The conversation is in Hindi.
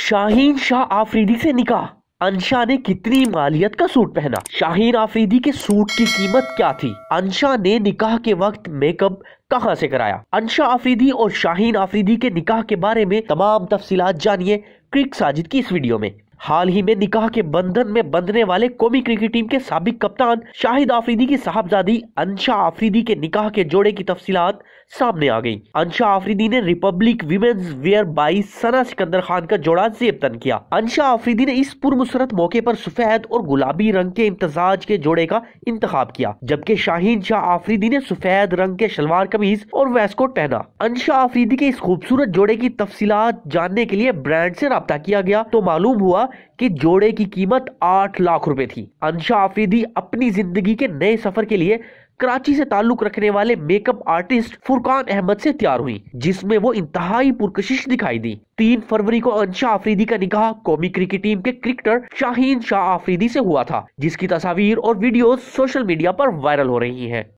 शाहीन शाह आफरीदी से निकाह अनशा ने कितनी मालियत का सूट पहना शाहीन आफरीदी के सूट की कीमत क्या थी अनशा ने निकाह के वक्त मेकअप कहां से कराया अनशा आफरीदी और शाहीन आफरीदी के निकाह के बारे में तमाम तफसीलात जानिए क्रिक साजिद की इस वीडियो में हाल ही में निकाह के बंधन में बंधने वाले कौमी क्रिकेट टीम के सबक कप्तान शाहिद आफरीदी की साहबजादी अंशा आफरीदी के निकाह के जोड़े की तफसीलात सामने आ गई अंशा आफरीदी ने republic women's wear by Sana Sikandar Khan का जोड़ा तन किया अंशा आफरीदी ने इस पुरमसरत मौके पर सफेद और गुलाबी रंग के इम्तजाज के जोड़े का इंतजाम किया जबकि शाहीन शाह आफरीदी ने सफेद रंग के शलवार कमीज और वेस्कोट पहना अंशा आफरीदी के इस खूबसूरत जोड़े की तफसीत जानने के लिए ब्रांड ऐसी रबता किया गया तो मालूम हुआ कि जोड़े की कीमत आठ लाख रुपए थी अंशा आफरीदी अपनी जिंदगी के नए सफर के लिए कराची से ताल्लुक रखने वाले मेकअप आर्टिस्ट फुरकान अहमद से तैयार हुई जिसमें वो इंतहाई पुरकशिश दिखाई दी तीन फरवरी को अंशा आफरीदी का निकाह कौमी क्रिकेट टीम के क्रिकेटर शाहीन शाह आफरीदी से हुआ था जिसकी तस्वीर और वीडियो सोशल मीडिया पर वायरल हो रही है